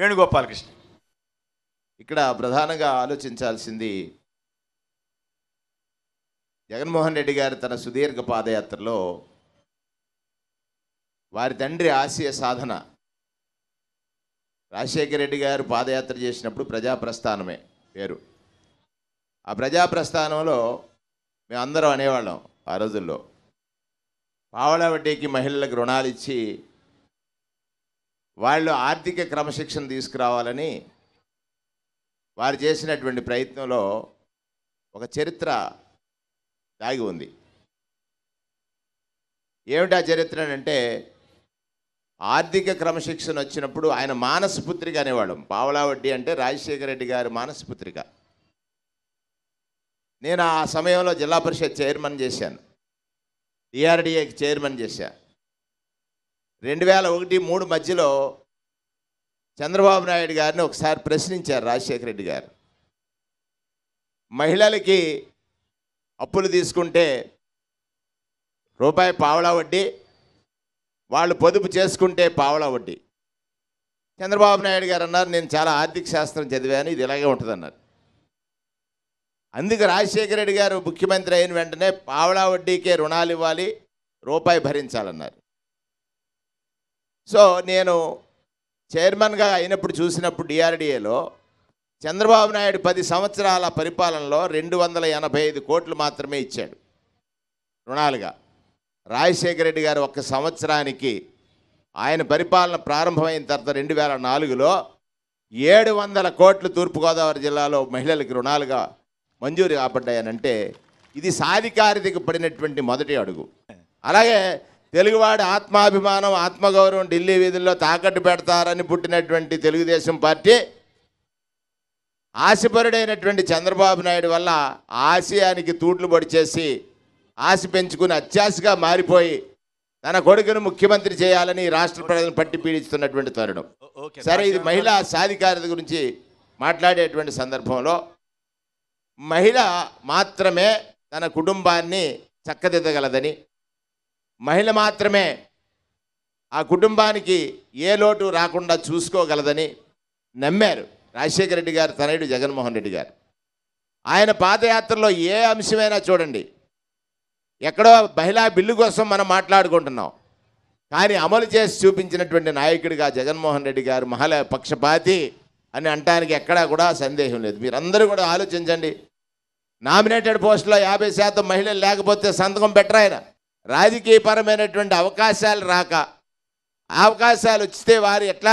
వేణుగోపాలకృష్ణ ఇక్కడ ప్రధానంగా ఆలోచించాల్సింది జగన్మోహన్ రెడ్డి గారు తన సుదీర్ఘ పాదయాత్రలో వారి తండ్రి ఆశయ సాధన రాజశేఖర రెడ్డి గారు పాదయాత్ర చేసినప్పుడు ప్రజాప్రస్థానమే పేరు ఆ ప్రజాప్రస్థానంలో మేమందరం అనేవాళ్ళం ఆ రోజుల్లో పావడా వడ్డీకి మహిళలకు రుణాలు ఇచ్చి వాళ్ళు ఆర్థిక క్రమశిక్షణ తీసుకురావాలని వారు చేసినటువంటి ప్రయత్నంలో ఒక చరిత్ర దాగి ఉంది ఏమిటా చరిత్ర అంటే ఆర్థిక క్రమశిక్షణ వచ్చినప్పుడు ఆయన మానసపుత్రిక అనేవాళ్ళం పావలావడ్డి అంటే రాజశేఖర రెడ్డి గారి మానసపుత్రిక నేను ఆ సమయంలో జిల్లా పరిషత్ చైర్మన్ చేశాను డిఆర్డిఏకి చైర్మన్ చేశాను రెండు వేల ఒకటి మూడు మధ్యలో చంద్రబాబు నాయుడు గారిని ఒకసారి ప్రశ్నించారు రాజశేఖర రెడ్డి గారు మహిళలకి అప్పులు తీసుకుంటే రూపాయి పావులా వడ్డీ వాళ్ళు పొదుపు చేసుకుంటే పావలా వడ్డీ చంద్రబాబు నాయుడు గారు అన్నారు నేను చాలా ఆర్థిక శాస్త్రం చదివాను ఇది ఇలాగే ఉంటుందన్నారు అందుకు రాజశేఖర రెడ్డి గారు ముఖ్యమంత్రి అయిన వెంటనే పావలా వడ్డీకే రుణాలు ఇవ్వాలి రూపాయి భరించాలన్నారు సో నేను చైర్మన్గా అయినప్పుడు చూసినప్పుడు డిఆర్డిఏలో చంద్రబాబు నాయుడు పది సంవత్సరాల పరిపాలనలో రెండు వందల ఎనభై ఐదు కోట్లు మాత్రమే ఇచ్చాడు రుణాలుగా రాజశేఖర రెడ్డి గారు ఒక సంవత్సరానికి ఆయన పరిపాలన ప్రారంభమైన తర్వాత రెండు వేల నాలుగులో ఏడు వందల కోట్లు తూర్పుగోదావరి జిల్లాలో మహిళలకు రుణాలుగా మంజూరు కాబడ్డాయనంటే ఇది సాధికారితకు పడినటువంటి మొదటి అడుగు అలాగే తెలుగువాడి ఆత్మాభిమానం ఆత్మగౌరవం ఢిల్లీ వీధుల్లో తాకట్టు పెడతారని పుట్టినటువంటి తెలుగుదేశం పార్టీ ఆశపరుడైనటువంటి చంద్రబాబు నాయుడు వల్ల ఆశయానికి తూట్లు పొడిచేసి ఆశ పెంచుకుని అత్యాశగా మారిపోయి తన కొడుకును ముఖ్యమంత్రి చేయాలని రాష్ట్ర ప్రజలను పట్టి పీడిస్తున్నటువంటి తరుణం సరే ఇది మహిళా సాధికారత గురించి మాట్లాడేటువంటి సందర్భంలో మహిళ మాత్రమే తన కుటుంబాన్ని చక్కదిద్దగలదని మహిళ మాత్రమే ఆ కుటుంబానికి ఏ లోటు రాకుండా చూసుకోగలదని నమ్మారు రాజశేఖర రెడ్డి గారు తనయుడు జగన్మోహన్ రెడ్డి గారు ఆయన పాదయాత్రలో ఏ అంశమైనా చూడండి ఎక్కడో మహిళా బిల్లు కోసం మనం మాట్లాడుకుంటున్నాం కానీ అమలు చేసి చూపించినటువంటి నాయకుడిగా జగన్మోహన్ రెడ్డి గారు మహిళ పక్షపాతి అని అంటానికి ఎక్కడా కూడా సందేహం లేదు మీరందరూ కూడా ఆలోచించండి నామినేటెడ్ పోస్టులో యాభై శాతం మహిళలు లేకపోతే సంతకం పెట్టరాయన రాజకీయపరమైనటువంటి అవకాశాలు రాక అవకాశాలు వచ్చితే వారు ఎట్లా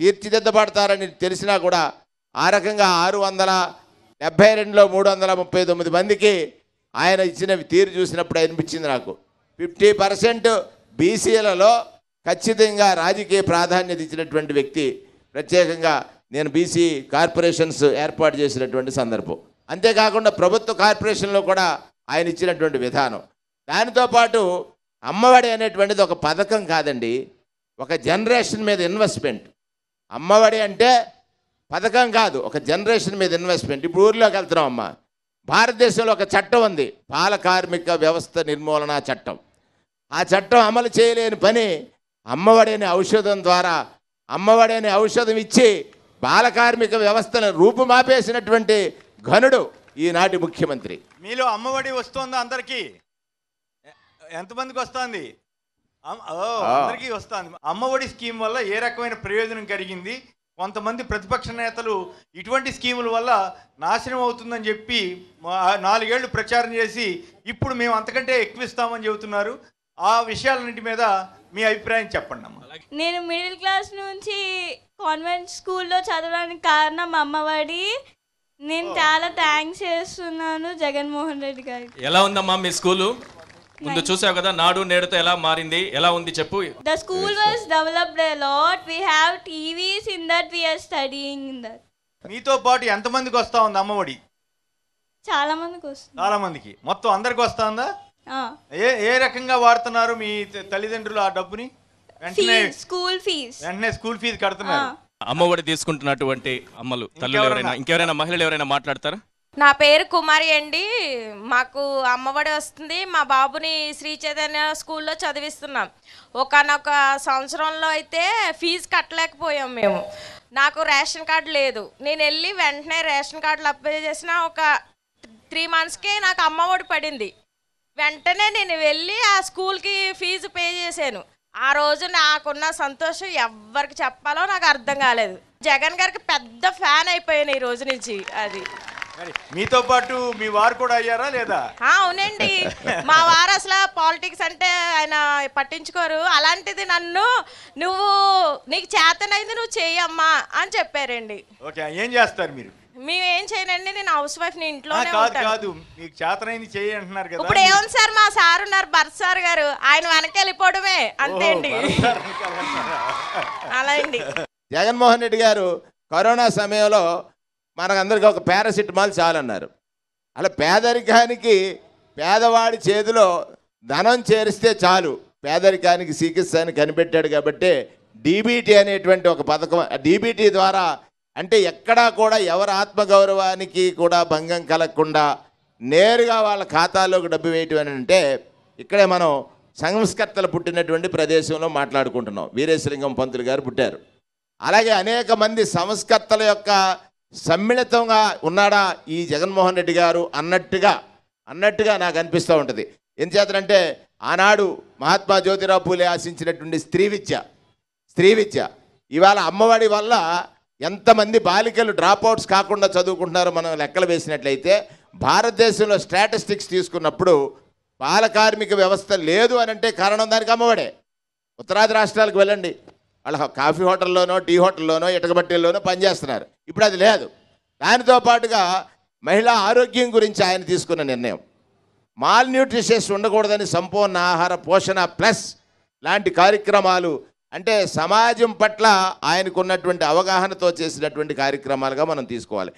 తీర్చిదిద్దబడతారని తెలిసినా కూడా ఆ రకంగా ఆరు వందల డెబ్బై రెండులో మూడు వందల ముప్పై తొమ్మిది మందికి ఆయన ఇచ్చిన తీరు చూసినప్పుడు అనిపించింది నాకు ఫిఫ్టీ పర్సెంట్ బీసీలలో ఖచ్చితంగా రాజకీయ ప్రాధాన్యత ఇచ్చినటువంటి వ్యక్తి ప్రత్యేకంగా నేను బీసీ కార్పొరేషన్స్ ఏర్పాటు చేసినటువంటి సందర్భం అంతేకాకుండా ప్రభుత్వ కార్పొరేషన్లో కూడా ఆయన ఇచ్చినటువంటి విధానం దానితో పాటు అమ్మఒడి అనేటువంటిది ఒక పథకం కాదండి ఒక జనరేషన్ మీద ఇన్వెస్ట్మెంట్ అమ్మఒడి అంటే పథకం కాదు ఒక జనరేషన్ మీద ఇన్వెస్ట్మెంట్ ఇప్పుడు ఊర్లోకి వెళ్తున్నాం అమ్మ భారతదేశంలో ఒక చట్టం ఉంది బాల కార్మిక వ్యవస్థ నిర్మూలన చట్టం ఆ చట్టం అమలు చేయలేని పని అమ్మఒడి అనే ఔషధం ద్వారా అమ్మఒడి అనే ఔషధం ఇచ్చి బాల కార్మిక వ్యవస్థను రూపుమాపేసినటువంటి ఘనుడు ఈనాటి ముఖ్యమంత్రి మీలో అమ్మఒడి వస్తుందా అందరికీ ఎంతమందికి వస్తుంది అందరికీ వస్తుంది అమ్మఒడి స్కీమ్ వల్ల ఏ రకమైన ప్రయోజనం కలిగింది కొంతమంది ప్రతిపక్ష నేతలు ఇటువంటి స్కీముల వల్ల నాశనం అవుతుందని చెప్పి నాలుగేళ్లు ప్రచారం చేసి ఇప్పుడు మేము అంతకంటే ఎక్కువ ఇస్తామని చెబుతున్నారు ఆ విషయాలన్నింటి మీద మీ అభిప్రాయం చెప్పండి అమ్మ నేను మిడిల్ క్లాస్ నుంచి కాన్వెంట్ స్కూల్లో చదవడానికి కారణం అమ్మఒడి నేను చాలా థ్యాంక్స్ చేస్తున్నాను జగన్మోహన్ రెడ్డి గారికి ఎలా ఉందమ్మా మీ స్కూలు ముందు చూసావు కదా నాడు నేడుతో ఎలా మారింది ఎలా ఉంది చెప్పు the school was developed a lot we have TVs in that we are studying in that మీతో పాటు ఎంత మందికి వస్తా ఉంది అమ్మఒడి చాలా మందికి వస్తుంది చాలా మందికి మొత్తం అందరికి వస్తా ఉందా ఏ ఏ రకంగా వాడుతున్నారు మీ తల్లిదండ్రులు ఆ డబ్బుని వెంటనే స్కూల్ ఫీస్ వెంటనే స్కూల్ ఫీజు కడుతున్నారు అమ్మఒడి తీసుకుంటున్నటువంటి అమ్మలు తల్లులు ఎవరైనా ఇంకెవరైనా మహిళలు ఎవరైనా మాట్లాడతారా నా పేరు కుమారి అండి మాకు అమ్మఒడి వస్తుంది మా బాబుని శ్రీ చైతన్య స్కూల్లో చదివిస్తున్నాం ఒకనొక సంవత్సరంలో అయితే ఫీజు కట్టలేకపోయాం మేము నాకు రేషన్ కార్డు లేదు నేను వెళ్ళి వెంటనే రేషన్ కార్డులు అప్లై చేసిన ఒక త్రీ మంత్స్కే నాకు అమ్మఒడి పడింది వెంటనే నేను వెళ్ళి ఆ స్కూల్కి ఫీజు పే చేశాను ఆ రోజు నాకున్న సంతోషం ఎవరికి చెప్పాలో నాకు అర్థం కాలేదు జగన్ గారికి పెద్ద ఫ్యాన్ అయిపోయాను ఈ రోజు నుంచి అది మీతో పాటు మీ వారు కూడా అయ్యారా లేదా అవునండి మా వారు అసలు పాలిటిక్స్ అంటే ఆయన పట్టించుకోరు అలాంటిది నన్ను నువ్వు నీకు చేతనైంది నువ్వు చేయమ్మా అని చెప్పారండి ఓకే ఏం చేస్తారు మీరు మేము ఏం చేయనండి నేను హౌస్ వైఫ్ ని ఇంట్లో కాదు కాదు మీకు చేతనైంది చేయి అంటున్నారు కదా ఇప్పుడు ఏముంది సార్ మా సార్ ఉన్నారు భరత్ సార్ గారు ఆయన వెనక్కి వెళ్ళిపోవడమే అంతే అండి అలా అండి జగన్మోహన్ రెడ్డి గారు కరోనా సమయంలో మనకందరికీ ఒక పారాసిటమాల్ చాలన్నారు అలా పేదరికానికి పేదవాడి చేతిలో ధనం చేరిస్తే చాలు పేదరికానికి చికిత్స అని కనిపెట్టాడు కాబట్టి డీబీటీ అనేటువంటి ఒక పథకం డీబీటీ ద్వారా అంటే ఎక్కడా కూడా ఎవరి ఆత్మగౌరవానికి కూడా భంగం కలగకుండా నేరుగా వాళ్ళ ఖాతాలోకి డబ్బు వేయటం అని అంటే ఇక్కడే మనం సంస్కర్తలు పుట్టినటువంటి ప్రదేశంలో మాట్లాడుకుంటున్నాం వీరేశలింగం పంతులు గారు పుట్టారు అలాగే అనేక మంది సంస్కర్తల యొక్క సమ్మిళితంగా ఉన్నాడా ఈ జగన్మోహన్ రెడ్డి గారు అన్నట్టుగా అన్నట్టుగా నాకు అనిపిస్తూ ఉంటుంది ఏం చేతనంటే ఆనాడు మహాత్మా జ్యోతిరావు పూలే ఆశించినటువంటి స్త్రీ విద్య స్త్రీ విద్య ఇవాళ అమ్మఒడి వల్ల ఎంతమంది బాలికలు డ్రాప్అవుట్స్ కాకుండా చదువుకుంటున్నారో మనం లెక్కలు వేసినట్లయితే భారతదేశంలో స్టాటిస్టిక్స్ తీసుకున్నప్పుడు బాలకార్మిక వ్యవస్థ లేదు అని అంటే కారణం దానికి అమ్మఒడే ఉత్తరాది రాష్ట్రాలకు వెళ్ళండి వాళ్ళ కాఫీ హోటల్లోనో టీ హోటల్లోనో ఇటకబట్టెల్లోనో పనిచేస్తున్నారు ఇప్పుడు అది లేదు దానితో పాటుగా మహిళా ఆరోగ్యం గురించి ఆయన తీసుకున్న నిర్ణయం మాల్ న్యూట్రిషన్స్ ఉండకూడదని సంపూర్ణ ఆహార పోషణ ప్లస్ లాంటి కార్యక్రమాలు అంటే సమాజం పట్ల ఆయనకున్నటువంటి అవగాహనతో చేసినటువంటి కార్యక్రమాలుగా మనం తీసుకోవాలి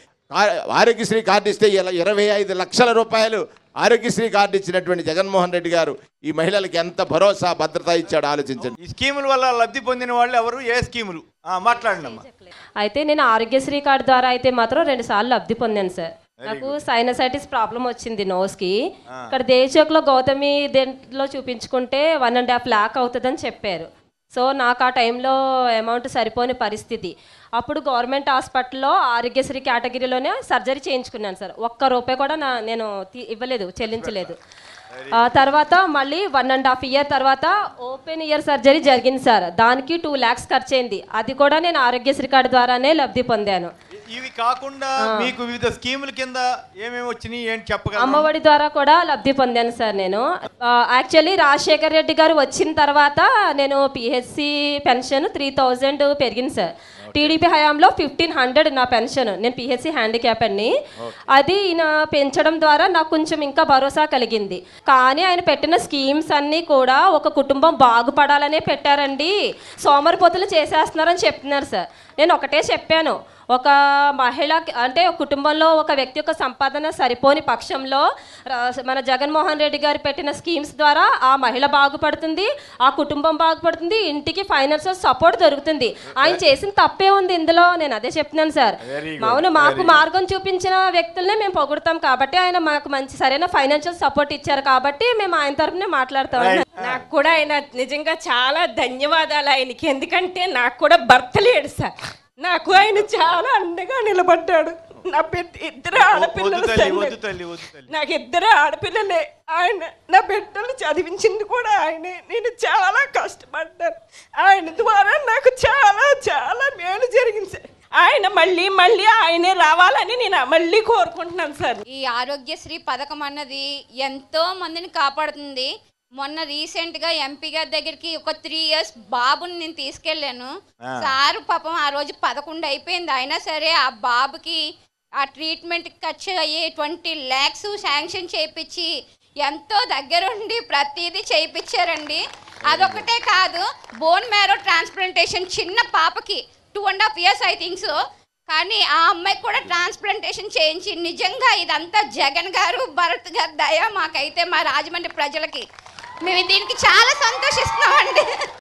ఆరోగ్యశ్రీ కార్డు ఇస్తే ఇరవై ఐదు లక్షల రూపాయలు ఆరోగ్యశ్రీ కార్డు ఇచ్చినటువంటి జగన్మోహన్ రెడ్డి గారు ఈ మహిళలకు ఎంత భరోసా భద్రత ఇచ్చాడు ఆలోచించండి ఈ స్కీముల వల్ల లబ్ధి పొందిన వాళ్ళు ఎవరు ఏ స్కీములు మాట్లాడినమ్మా అయితే నేను ఆరోగ్యశ్రీ కార్డు ద్వారా అయితే మాత్రం రెండు సార్లు లబ్ధి పొందాను సార్ నాకు సైనసైటిస్ ప్రాబ్లం వచ్చింది నోస్కి ఇక్కడ లో గౌతమి దేంట్లో చూపించుకుంటే వన్ అండ్ హాఫ్ ల్యాక్ అవుతుందని చెప్పారు సో నాకు ఆ టైంలో అమౌంట్ సరిపోని పరిస్థితి అప్పుడు గవర్నమెంట్ హాస్పిటల్లో ఆరోగ్యశ్రీ కేటగిరీలోనే సర్జరీ చేయించుకున్నాను సార్ ఒక్క రూపాయి కూడా నా నేను ఇవ్వలేదు చెల్లించలేదు తర్వాత మళ్ళీ వన్ అండ్ హాఫ్ ఇయర్ తర్వాత ఓపెన్ ఇయర్ సర్జరీ జరిగింది సార్ దానికి టూ ల్యాక్స్ అయింది అది కూడా నేను ఆరోగ్యశ్రీ కార్డు ద్వారానే లబ్ధి పొందాను ఇవి కాకుండా మీకు వివిధ స్కీముల కింద ఏమేమి వచ్చినాయి ఏంటి చెప్పగలరు అమ్మఒడి ద్వారా కూడా లబ్ధి పొందాను సార్ నేను యాక్చువల్లీ రాజశేఖర్ రెడ్డి గారు వచ్చిన తర్వాత నేను పిహెచ్సి పెన్షన్ త్రీ థౌజండ్ పెరిగింది సార్ టీడీపీ హయాంలో ఫిఫ్టీన్ హండ్రెడ్ నా పెన్షన్ నేను పిహెచ్సి హ్యాండిక్యాప్ అండి అది ఈయన పెంచడం ద్వారా నాకు కొంచెం ఇంకా భరోసా కలిగింది కానీ ఆయన పెట్టిన స్కీమ్స్ అన్నీ కూడా ఒక కుటుంబం బాగుపడాలనే పెట్టారండి సోమరిపోతులు చేసేస్తున్నారని చెప్తున్నారు సార్ నేను ఒకటే చెప్పాను ఒక మహిళ అంటే కుటుంబంలో ఒక వ్యక్తి యొక్క సంపాదన సరిపోని పక్షంలో మన జగన్మోహన్ రెడ్డి గారు పెట్టిన స్కీమ్స్ ద్వారా ఆ మహిళ బాగుపడుతుంది ఆ కుటుంబం బాగుపడుతుంది ఇంటికి ఫైనాన్షియల్ సపోర్ట్ దొరుకుతుంది ఆయన చేసిన తప్పే ఉంది ఇందులో నేను అదే చెప్తున్నాను సార్ అవును మాకు మార్గం చూపించిన వ్యక్తులనే మేము పొగుడతాం కాబట్టి ఆయన మాకు మంచి సరైన ఫైనాన్షియల్ సపోర్ట్ ఇచ్చారు కాబట్టి మేము ఆయన తరఫునే మాట్లాడతాం నాకు కూడా ఆయన నిజంగా చాలా ధన్యవాదాలు ఆయనకి ఎందుకంటే నాకు కూడా భర్త లేడు సార్ నాకు ఆయన చాలా అండగా నిలబడ్డాడు నా పెద్ద ఇద్దరు ఆడపిల్లలు నాకు ఇద్దరు ఆడపిల్లలే ఆయన నా బిడ్డలు చదివించింది కూడా ఆయనే నేను చాలా కష్టపడ్డాను ఆయన ద్వారా నాకు చాలా చాలా మేలు జరిగింది ఆయన మళ్ళీ మళ్ళీ ఆయనే రావాలని నేను మళ్ళీ కోరుకుంటున్నాను సార్ ఈ ఆరోగ్యశ్రీ పథకం అన్నది ఎంతో మందిని కాపాడుతుంది మొన్న రీసెంట్ గా ఎంపీ గారి దగ్గరికి ఒక త్రీ ఇయర్స్ బాబుని నేను తీసుకెళ్లాను సారు పాపం ఆ రోజు పదకొండు అయిపోయింది అయినా సరే ఆ బాబుకి ఆ ట్రీట్మెంట్ ఖర్చు అయ్యే ట్వంటీ ల్యాక్స్ శాంక్షన్ చేయించి ఎంతో దగ్గరుండి ప్రతిదీ చేయించారండి అదొకటే కాదు బోన్ మ్యారో ట్రాన్స్ప్లాంటేషన్ చిన్న పాపకి two and half years I thinks కానీ ఆ అమ్మాయికి కూడా ట్రాన్స్ప్లాంటేషన్ చేయించి నిజంగా ఇదంతా జగన్ గారు భరత్ గారి దయ మాకైతే మా రాజమండ్రి ప్రజలకి మేము దీనికి చాలా సంతోషిస్తున్నామండి